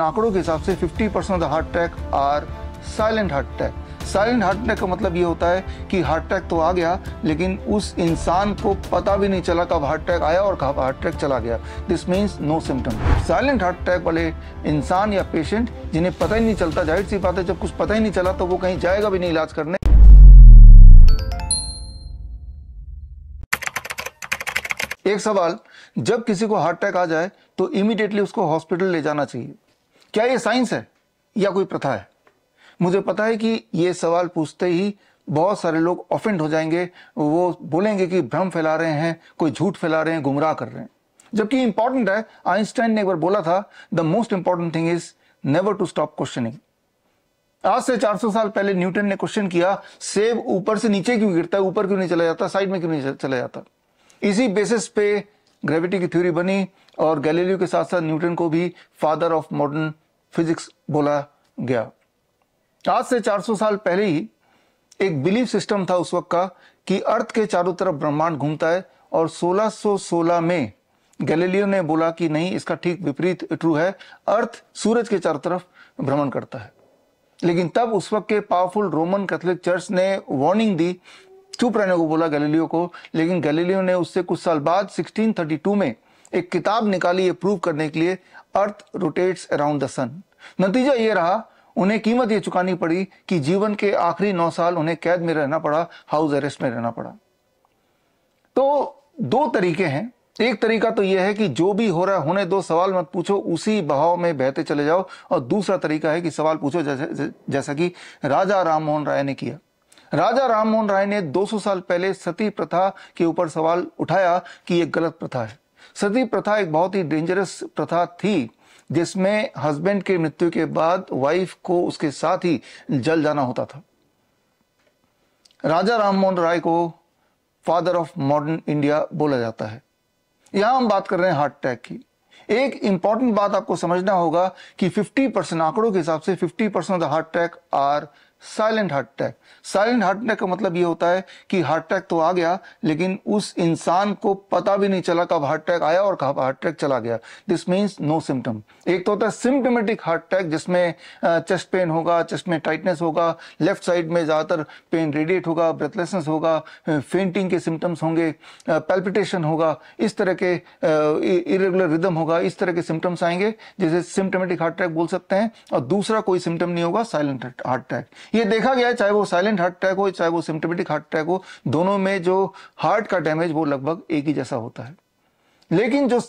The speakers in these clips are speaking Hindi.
आंकड़ों के हिसाब से 50 percent of the heart attack are silent heart attack silent heart attack का मतलब ये होता है कि हार्ट अटैक तो आ गया लेकिन उस इंसान को पता भी नहीं चला कब हार्ट अटैक आया और कब हार्ट अटैक चला गया this means no symptom silent heart attack वाले इंसान या पेशेंट जिन्हें पता ही नहीं चलता जाहिर सी बात है जब कुछ पता ही नहीं चला तो वो कहीं जाएगा भी नहीं इलाज करने एक सवाल जब किसी को हार्ट अटैक आ जाए तो इमीडिएटली उसको हॉस्पिटल ले जाना चाहिए क्या ये साइंस है या कोई प्रथा है मुझे पता है कि ये सवाल पूछते ही बहुत सारे लोग ऑफेंड हो जाएंगे वो बोलेंगे कि भ्रम फैला रहे हैं कोई झूठ फैला रहे हैं गुमराह कर रहे हैं जबकि इंपॉर्टेंट है आइंस्टाइन ने एक बार बोला था the most important thing is never to stop questioning आज से 400 साल पहले न्यूटन ने क्वेश्चन किया सेब ऊपर से नीचे क्यों गिरता है ऊपर क्यों नहीं चला जाता साइड में क्यों नहीं चला जाता इसी बेसिस पे ग्रेविटी की थ्योरी बनी और गैलीलियो के साथ साथ न्यूटन को भी फादर ऑफ मॉडर्न फिजिक्स बोला गया आज से 400 साल पहले ही एक बिलीफ सिस्टम था उस वक्त का कि अर्थ के चारों तरफ ब्रह्मांड घूमता है और 1616 में गैलीलियो ने बोला कि नहीं इसका ठीक विपरीत ट्रू है अर्थ सूरज के चारों तरफ भ्रमण करता है लेकिन तब उस वक्त के पावरफुल रोमन कैथोलिक चर्च ने वार्निंग दी चुप रहने को बोला गैलीलियो को लेकिन गैलीलियो ने उससे कुछ साल बाद 1632 में एक किताब निकाली ये प्रूव करने के लिए earth rotates around the sun नतीजा ये रहा उन्हें कीमत ये चुकानी पड़ी कि जीवन के आखिरी नौ साल उन्हें कैद में रहना पड़ा हाउस अरेस्ट में रहना पड़ा तो दो तरीके हैं एक तरीका तो यह है कि जो भी हो रहा है होने दो सवाल मत पूछो उसी बहाव में बहते चले जाओ और दूसरा तरीका है कि सवाल पूछो जैसा, जैसा कि राजा राम मोहन राय ने किया राजा राम मोहन राय ने 200 साल पहले सती प्रथा के ऊपर सवाल उठाया कि यह गलत प्रथा है सती प्रथा एक बहुत ही डेंजरस प्रथा थी जिसमें हस्बैंड के मृत्यु के बाद वाइफ को उसके साथ ही जल जाना होता था राजा राममोहन राय को फादर ऑफ मॉडर्न इंडिया बोला जाता है यहां हम बात कर रहे हैं हार्ट अटैक की एक इंपॉर्टेंट बात आपको समझना होगा कि 50 परसेंट आंकड़ों के हिसाब से 50 percent of the heart attack are silent heart attack silent heart attack का मतलब ये होता है कि हार्ट अटैक तो आ गया लेकिन उस इंसान को पता भी नहीं चला कब हार्ट अटैक आया और कब हार्ट अटैक चला गया दिस मीन्स नो सिम्टम एक तो होता है सिम्टोमेटिक हार्ट अटैक जिसमें चेस्ट पेन होगा चेस्ट में टाइटनेस होगा लेफ्ट साइड में ज़्यादातर पेन रेडिएट होगा ब्रेथलेसनेस होगा फेंटिंग के सिम्टम्स होंगे पेल्पिटेशन होगा इस तरह के इरेगुलर रिदम होगा इस तरह के सिम्टम्स आएंगे जिसे सिम्टोमेटिक हार्ट अटैक बोल सकते हैं और दूसरा कोई सिम्टम नहीं होगा साइलेंट हार्ट अटैक ये देखा गया है चाहे वो साइलेंट हार्ट अटैक हो चाहे वो सिम्टोमेटिक हार्ट अटैक हो दोनों में जो हार्ट का डैमेज वो लगभग एक ही जैसा होता है लेकिन जो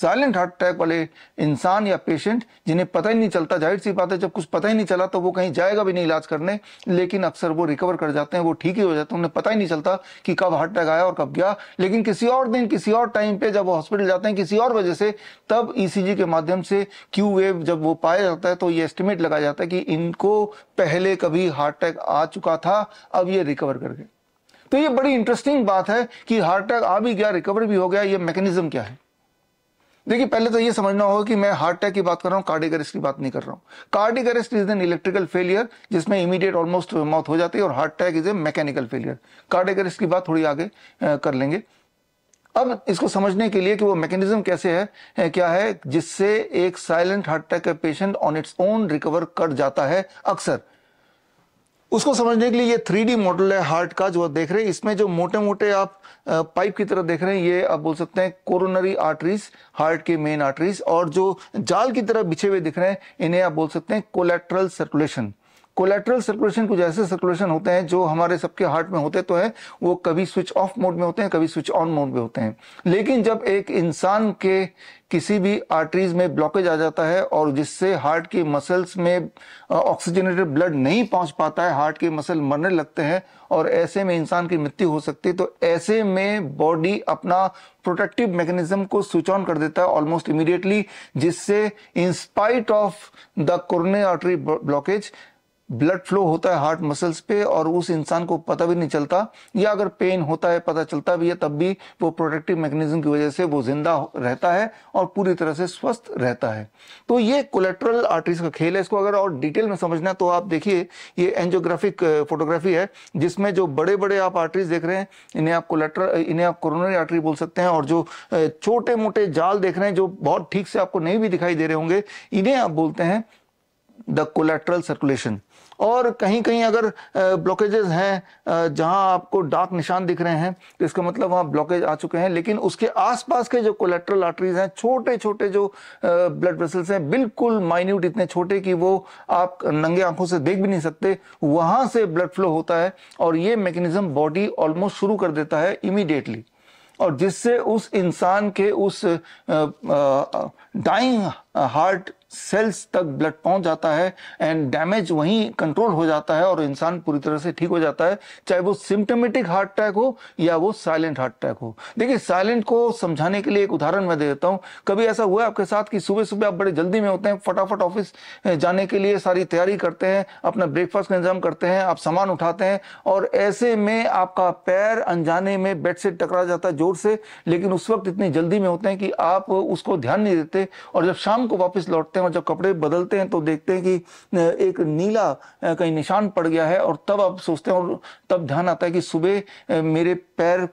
साइलेंट हार्ट अटैक वाले इंसान या पेशेंट जिन्हें पता ही नहीं चलता जाहिर सी बात है जब कुछ पता ही नहीं चला तो वो कहीं जाएगा भी नहीं इलाज करने लेकिन अक्सर वो रिकवर कर जाते हैं वो ठीक ही हो जाते हैं उन्हें पता ही नहीं चलता कि कब हार्ट अटैक आया और कब गया लेकिन किसी और दिन किसी और टाइम पे जब वो हॉस्पिटल जाते हैं किसी और वजह से तब ई e के माध्यम से क्यू वेव जब वो पाया जाता है तो ये एस्टिमेट लगाया जाता है कि इनको पहले कभी हार्ट अटैक आ चुका था अब ये रिकवर कर गए तो ये बड़ी इंटरेस्टिंग बात है कि हार्ट अटैक आ भी गया रिकवर भी हो गया ये मैकेनिज्म क्या है देखिए पहले तो ये समझना होगा कि मैं हार्ट अटैक की बात कर रहा हूँ कार्डिक अरेस्ट की बात नहीं कर रहा हूँ cardiac arrest is an electrical failure जिसमें इमीडिएट ऑलमोस्ट मौत हो जाती है और heart attack is a mechanical failure cardiac arrest की बात थोड़ी आगे कर लेंगे अब इसको समझने के लिए कि वो मैकेनिज्म कैसे है क्या है जिससे एक साइलेंट हार्ट अटैक का patient on its own recover कर जाता है अक्सर उसको समझने के लिए ये थ्री मॉडल है हार्ट का जो देख रहे हैं इसमें जो मोटे मोटे आप पाइप की तरह देख रहे हैं ये आप बोल सकते हैं कोरोनरी आर्टरीज हार्ट के मेन आर्टरीज और जो जाल की तरह बिछे हुए दिख रहे हैं इन्हें आप बोल सकते हैं कोलेट्रल सर्कुलेशन कोलेट्रल सर्कुलेशन कुछ ऐसे सर्कुलेशन होते हैं जो हमारे सबके हार्ट में होते तो हैं वो कभी स्विच ऑफ मोड में होते हैं कभी स्विच ऑन मोड में होते हैं लेकिन जब एक इंसान के किसी भी आर्टरीज में ब्लॉकेज आ जाता है और जिससे हार्ट की मसल्स में ऑक्सीजनेटेड ब्लड नहीं पहुंच पाता है हार्ट के मसल मरने लगते हैं और ऐसे में इंसान की मृत्यु हो सकती है तो ऐसे में बॉडी अपना प्रोटेक्टिव मैकेनिज्म को स्विच ऑन कर देता है ऑलमोस्ट इमीडिएटली जिससे in spite of the coronary artery blockage blood flow होता है हार्ट मसल्स पे और उस इंसान को पता भी नहीं चलता या अगर पेन होता है पता चलता भी है तब भी वो प्रोटेक्टिव मैकेनिज्म की वजह से वो जिंदा रहता है और पूरी तरह से स्वस्थ रहता है तो ये कोलेट्रल आर्टरीज का खेल है इसको अगर और डिटेल में समझना है तो आप देखिए ये एंजियोग्राफिक फोटोग्राफी है जिसमें जो बड़े बड़े आप आर्टरीज देख रहे हैं इन्हें आप कोलेट्रल इन्हें आप कोरोनरी आर्टरी बोल सकते हैं और जो छोटे मोटे जाल देख रहे हैं जो बहुत ठीक से आपको नहीं भी दिखाई दे रहे होंगे इन्हें आप बोलते हैं द कोलेट्रल सर्कुलेशन और कहीं कहीं अगर ब्लॉकेजेस हैं जहां आपको डार्क निशान दिख रहे हैं तो इसका मतलब वहां ब्लॉकेज आ चुके हैं लेकिन उसके आसपास के जो कोलेट्रल आर्टरीज हैं छोटे छोटे जो ब्लड वेसल्स हैं बिल्कुल माइन्यूट इतने छोटे कि वो आप नंगे आंखों से देख भी नहीं सकते वहां से ब्लड फ्लो होता है और ये मैकेनिज्म बॉडी ऑलमोस्ट शुरू कर देता है इमीडिएटली और जिससे उस इंसान के उस डाइंग हार्ट सेल्स तक ब्लड पहुंच जाता है एंड डैमेज वहीं कंट्रोल हो जाता है और इंसान पूरी तरह से ठीक हो जाता है चाहे वो सिम्टोमेटिक हार्ट अटैक हो या वो साइलेंट हार्ट अटैक हो देखिए साइलेंट को समझाने के लिए एक उदाहरण मैं दे देता हूं कभी ऐसा हुआ आपके साथ कि सुबह सुबह आप बड़े जल्दी में होते हैं फटाफट ऑफिस जाने के लिए सारी तैयारी करते हैं अपना ब्रेकफास्ट का इंतजाम करते हैं आप सामान उठाते हैं और ऐसे में आपका पैर अनजाने में बेड से टकरा जाता है जोर से लेकिन उस वक्त इतनी जल्दी में होते हैं कि आप उसको ध्यान नहीं देते और जब शाम को वापस लौटते हैं हैं और जब कपड़े बदलते हैं तो देखते हैं कि एक नीला कहीं निशान पड़ गया है और तब आप सोचते हैं और तब ध्यान आता है कि सुबह मेरे पैर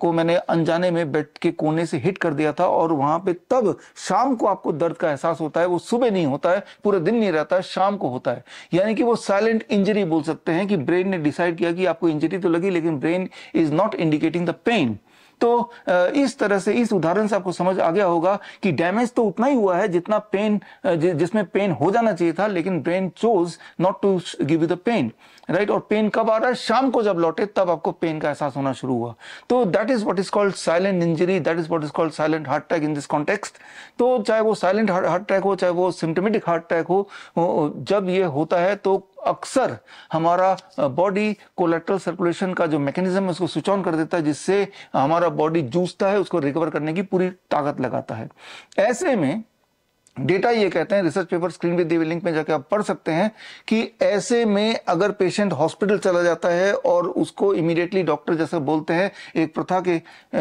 को मैंने अनजाने में बेड के कोने से हिट कर दिया था और वहां पे तब शाम को आपको दर्द का एहसास होता है वो सुबह नहीं होता है पूरे दिन नहीं रहता है शाम को होता है यानी कि वो साइलेंट इंजरी बोल सकते हैं कि ब्रेन ने डिसाइड किया कि आपको इंजरी तो लगी लेकिन brain is not indicating the pain तो इस तरह से इस उदाहरण से आपको समझ आ गया होगा कि डैमेज तो उतना ही हुआ है जितना पेन जिसमें पेन हो जाना चाहिए था लेकिन brain chose not to give you the pain right और पेन कब आ रहा है शाम को जब लौटे तब आपको पेन का एहसास होना शुरू हुआ तो that is what is called silent injury that is what is called silent heart attack in this context तो चाहे वो साइलेंट हार्ट अटैक हो चाहे वो सिम्टोमेटिक हार्ट अटैक हो जब ये होता है तो अक्सर हमारा बॉडी कोलेट्रल सर्कुलेशन का जो मैकेनिज्म है उसको स्विच ऑन कर देता है जिससे हमारा बॉडी जूझता है उसको रिकवर करने की पूरी ताकत लगाता है ऐसे में डेटा ये कहते हैं रिसर्च पेपर स्क्रीन पे दिव्य लिंक में जाके आप पढ़ सकते हैं कि ऐसे में अगर पेशेंट हॉस्पिटल चला जाता है और उसको इमीडिएटली डॉक्टर जैसे बोलते हैं एक प्रथा के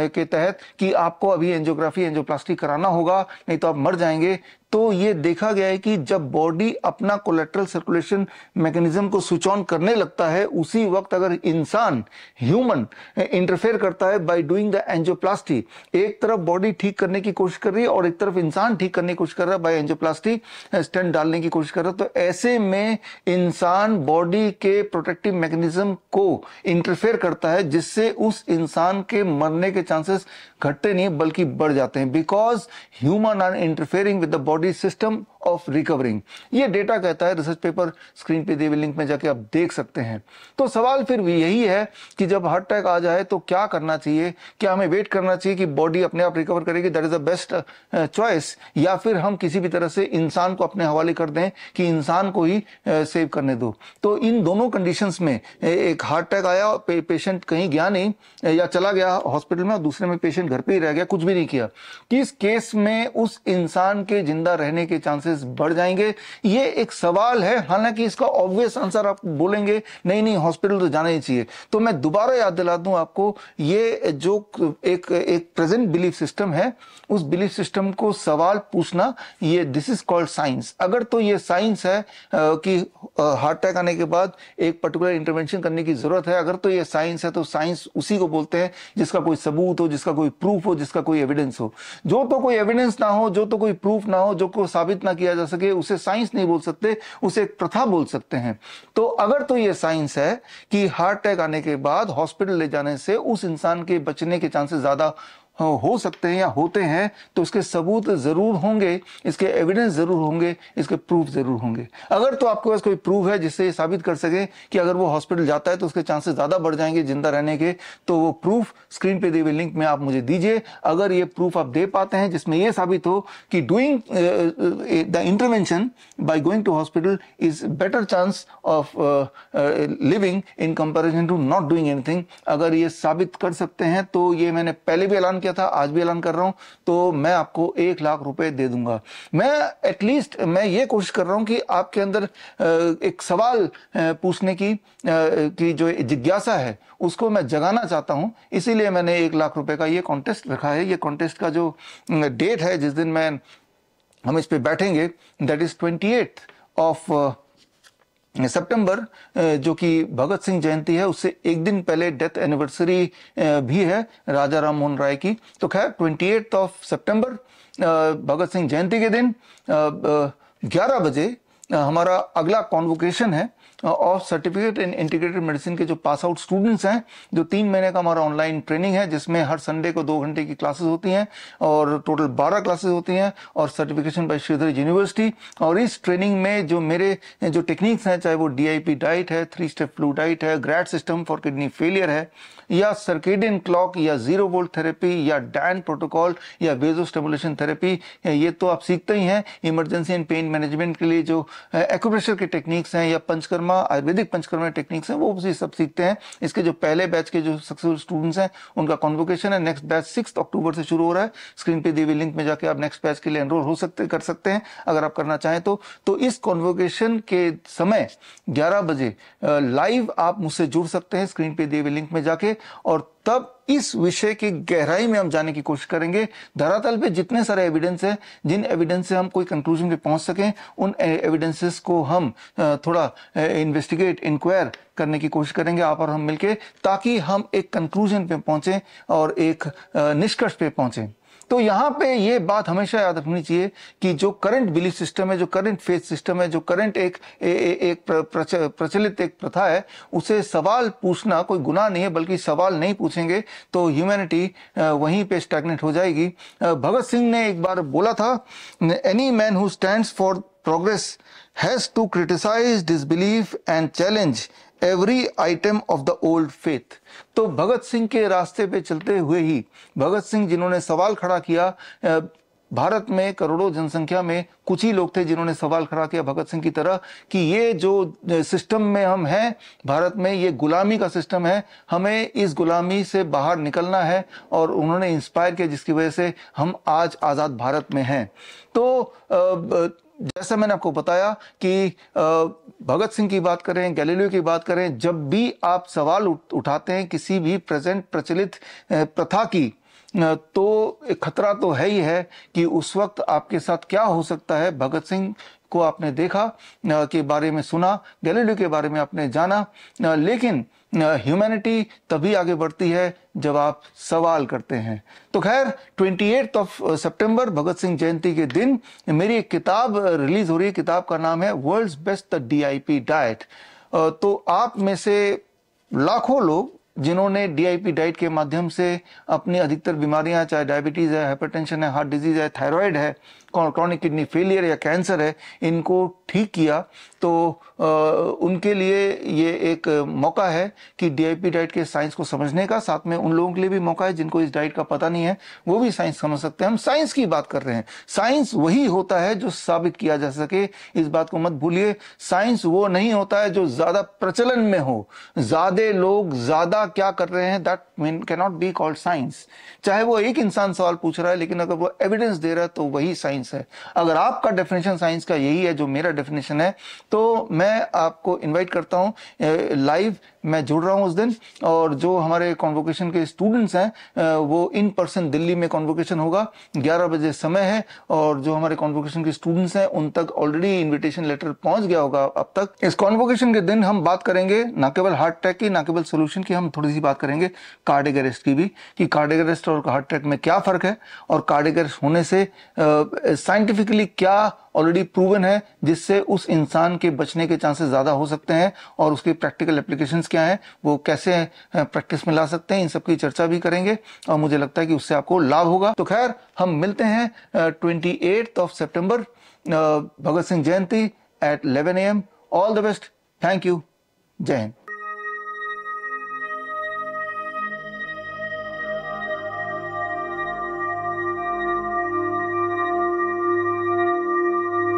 के तहत कि आपको अभी एंजियोग्राफी एंजियोप्लास्टी कराना होगा नहीं तो आप मर जाएंगे तो ये देखा गया है कि जब बॉडी अपना कोलेट्रल सर्कुलेशन मैकेनिज्म को स्विच ऑन करने लगता है उसी वक्त अगर इंसान ह्यूमन इंटरफेयर करता है बाय डूइंग द एंजियोप्लास्टी एक तरफ बॉडी ठीक करने की कोशिश कर रही है और एक तरफ इंसान ठीक करने की कोशिश कर रहा है बाय एंजियोप्लास्टी स्टेंट डालने की कोशिश कर रहा है तो ऐसे में इंसान बॉडी के प्रोटेक्टिव मैकेनिज्म को इंटरफेयर करता है जिससे उस इंसान के मरने के चांसेस घटते नहीं बल्कि बढ़ जाते हैं because human are interfering with the body body system of recovering ये डेटा कहता है रिसर्च पेपर स्क्रीन पे दी लिंक में जाके आप देख सकते हैं तो सवाल फिर भी यही है कि जब हार्ट अटैक आ जाए तो क्या करना चाहिए क्या हमें वेट करना चाहिए कि बॉडी अपने आप रिकवर करेगी that is the best choice या फिर हम किसी भी तरह से इंसान को अपने हवाले कर दें कि इंसान को ही सेव uh, करने दो तो इन दोनों कंडीशन में एक हार्ट अटैक आया पे, पेशेंट कहीं गया नहीं या चला गया हॉस्पिटल में और दूसरे में पेशेंट घर पर ही रह गया कुछ भी नहीं किया कि इस केस में उस इंसान के जिंदा रहने के चांसेस चांसेस बढ़ जाएंगे ये एक सवाल है हालांकि इसका ऑब्वियस आंसर आप बोलेंगे नहीं नहीं हॉस्पिटल तो जाना ही चाहिए तो मैं दोबारा याद दिला दूं आपको ये जो एक एक प्रेजेंट बिलीफ सिस्टम है उस बिलीफ सिस्टम को सवाल पूछना ये दिस इज कॉल्ड साइंस अगर तो ये साइंस है कि हार्ट अटैक आने के बाद एक पर्टिकुलर इंटरवेंशन करने की जरूरत है अगर तो ये साइंस है तो साइंस उसी को बोलते हैं जिसका कोई सबूत हो जिसका कोई प्रूफ हो जिसका कोई एविडेंस हो जो तो कोई एविडेंस ना हो जो तो कोई प्रूफ ना हो जो को साबित ना किया जा सके उसे साइंस नहीं बोल सकते उसे एक प्रथा बोल सकते हैं तो अगर तो ये साइंस है कि हार्ट अटैक आने के बाद हॉस्पिटल ले जाने से उस इंसान के बचने के चांसेस ज़्यादा हाँ, हो सकते हैं या होते हैं तो उसके सबूत ज़रूर होंगे इसके एविडेंस ज़रूर होंगे इसके प्रूफ ज़रूर होंगे अगर तो आपके पास कोई प्रूफ है जिससे ये साबित कर सकें कि अगर वो हॉस्पिटल जाता है तो उसके चांसेस ज़्यादा बढ़ जाएंगे जिंदा रहने के तो वो प्रूफ स्क्रीन पर दिए हुए लिंक में आप मुझे दीजिए अगर ये प्रूफ आप दे पाते हैं जिसमें ये साबित हो कि doing the intervention by going to hospital is better chance of living in comparison to not doing anything अगर ये साबित कर सकते हैं तो ये मैंने पहले भी ऐलान किया किया था आज भी ऐलान कर रहा हूं तो मैं आपको एक लाख रुपए दे दूंगा मैं एटलीस्ट मैं ये कोशिश कर रहा हूं कि आपके अंदर एक सवाल पूछने की की जो जिज्ञासा है उसको मैं जगाना चाहता हूं इसीलिए मैंने एक लाख रुपए का ये कॉन्टेस्ट रखा है ये कॉन्टेस्ट का जो डेट है जिस दिन मैं हम इस पर बैठेंगे that is twenty of September जो कि भगत सिंह जयंती है उससे एक दिन पहले डेथ एनिवर्सरी भी है राजा राम मोहन राय की तो खैर twenty of September Bhagat Singh जयंती के दिन ग्यारह बजे हमारा अगला कॉन्वोकेशन है of certificate in integrated medicine के जो पास आउट स्टूडेंट्स हैं जो तीन महीने का हमारा ऑनलाइन ट्रेनिंग है जिसमें हर संडे को दो घंटे की क्लासेस होती हैं और टोटल बारह क्लासेस होती हैं और सर्टिफिकेशन बाय श्रीधर यूनिवर्सिटी और इस ट्रेनिंग में जो मेरे जो टेक्निक्स हैं चाहे वो डी डाइट है थ्री स्टेप फ्लू डाइट है grad system for kidney failure है या सर्केडियन क्लॉक या जीरो वोल्ट थेरेपी या डैन प्रोटोकॉल या वेजो स्टेमुलेशन थेरेपी ये तो आप सीखते ही हैं इमरजेंसी एंड पेन मैनेजमेंट के लिए जो एक्यूप्रेशर के टेक्निक्स हैं या पंचकर्मा आयुर्वेदिक पंचकर्मा टेक्निक्स हैं वो उसी सब सीखते हैं इसके जो पहले बैच के जो सक्सेसफुल स्टूडेंट्स हैं उनका कॉन्वोकेशन है नेक्स्ट बैच सिक्स अक्टूबर से शुरू हो रहा है स्क्रीन पर दी लिंक में जाके आप नेक्स्ट बैच के लिए एनरोल हो सकते कर सकते हैं अगर आप करना चाहें तो, तो इस कॉन्वोकेशन के समय ग्यारह बजे लाइव आप मुझसे जुड़ सकते हैं स्क्रीन पर दिए हुए लिंक में जाके और तब इस विषय की गहराई में हम जाने की कोशिश करेंगे धरातल पे जितने सारे एविडेंस है जिन एविडेंस से हम कोई कंक्लूजन पे पहुंच सकें उन एविडेंसेस को हम थोड़ा इन्वेस्टिगेट इंक्वायर करने की कोशिश करेंगे आप और हम मिलके ताकि हम एक कंक्लूजन पे पहुंचे और एक निष्कर्ष पे पहुंचे तो यहाँ पे ये बात हमेशा याद रखनी चाहिए कि जो करंट बिलीफ सिस्टम है जो करंट फेथ सिस्टम है जो करंट एक ए, ए, एक प्रचलित एक प्रथा है उसे सवाल पूछना कोई गुनाह नहीं है बल्कि सवाल नहीं पूछेंगे तो ह्यूमैनिटी वहीं पे स्टैगनेट हो जाएगी भगत सिंह ने एक बार बोला था any man who stands for progress has to criticise disbelief and challenge every item of the old faith तो भगत सिंह के रास्ते पे चलते हुए ही भगत सिंह जिन्होंने सवाल खड़ा किया भारत में करोड़ों जनसंख्या में कुछ ही लोग थे जिन्होंने सवाल खड़ा किया भगत सिंह की तरह कि ये जो सिस्टम में हम हैं भारत में ये गुलामी का सिस्टम है हमें इस गुलामी से बाहर निकलना है और उन्होंने इंस्पायर किया जिसकी वजह से हम आज आज़ाद भारत में हैं तो जैसा मैंने आपको बताया कि भगत सिंह की बात करें गैलीलियो की बात करें जब भी आप सवाल उठाते हैं किसी भी प्रेजेंट प्रचलित प्रथा की तो खतरा तो है ही है कि उस वक्त आपके साथ क्या हो सकता है भगत सिंह को आपने देखा के बारे में सुना गैलीलियो के बारे में आपने जाना लेकिन ह्यूमैनिटी तभी आगे बढ़ती है जब आप सवाल करते हैं तो खैर twenty eight of September Bhagat Singh जयंती के दिन मेरी एक किताब रिलीज हो रही है किताब का नाम है world's best the DIP diet तो आप में से लाखों लोग जिन्होंने डीआईपी डाइट के माध्यम से अपनी अधिकतर बीमारियां चाहे डायबिटीज़ है हाइपरटेंशन है हार्ट डिजीज़ है थायराइड है क्रॉनिक किडनी फेलियर या कैंसर है इनको ठीक किया तो आ, उनके लिए ये एक मौका है कि डीआईपी डाइट के साइंस को समझने का साथ में उन लोगों के लिए भी मौका है जिनको इस डाइट का पता नहीं है वो भी साइंस समझ सकते हैं हम साइंस की बात कर रहे हैं साइंस वही होता है जो साबित किया जा सके इस बात को मत भूलिए साइंस वो नहीं होता है जो ज़्यादा प्रचलन में हो ज़्यादा लोग ज़्यादा क्या कर रहे हैं that mean cannot be called science चाहे वो एक इंसान सवाल पूछ रहा है लेकिन अगर वो एविडेंस दे रहा है तो वही साइंस है अगर आपका डेफिनेशन साइंस का यही है जो मेरा डेफिनेशन है तो मैं आपको इनवाइट करता हूँ लाइव मैं जुड़ रहा हूँ उस दिन और जो हमारे कॉन्वोकेशन के स्टूडेंट्स हैं वो इन पर्सन दिल्ली में कॉन्वोकेशन होगा ग्यारह बजे समय है और जो हमारे कॉन्वोकेशन के स्टूडेंट्स हैं उन तक ऑलरेडी इन्विटेशन लेटर पहुंच गया होगा अब तक इस कॉन्वोकेशन के दिन हम बात करेंगे ना केवल हार्ट अटैक की ना केवल सोल्यूशन की हम थोड़ी सी बात करेंगे कार्डिक अरेस्ट की भी कि कार्डिक अरेस्ट और हार्ट अटैक में क्या फ़र्क है और कार्डिक अरेस्ट होने से साइंटिफिकली क्या ऑलरेडी प्रूवन है जिससे उस इंसान के बचने के चांसेस ज़्यादा हो सकते हैं और उसके प्रैक्टिकल एप्लीकेशन क्या क्या है वो कैसे प्रैक्टिस में ला सकते हैं इन सबकी चर्चा भी करेंगे और मुझे लगता है कि उससे आपको लाभ होगा तो खैर हम मिलते हैं twenty eight of September Bhagat Singh जयंती at 11 AM all the best thank you जय हिंद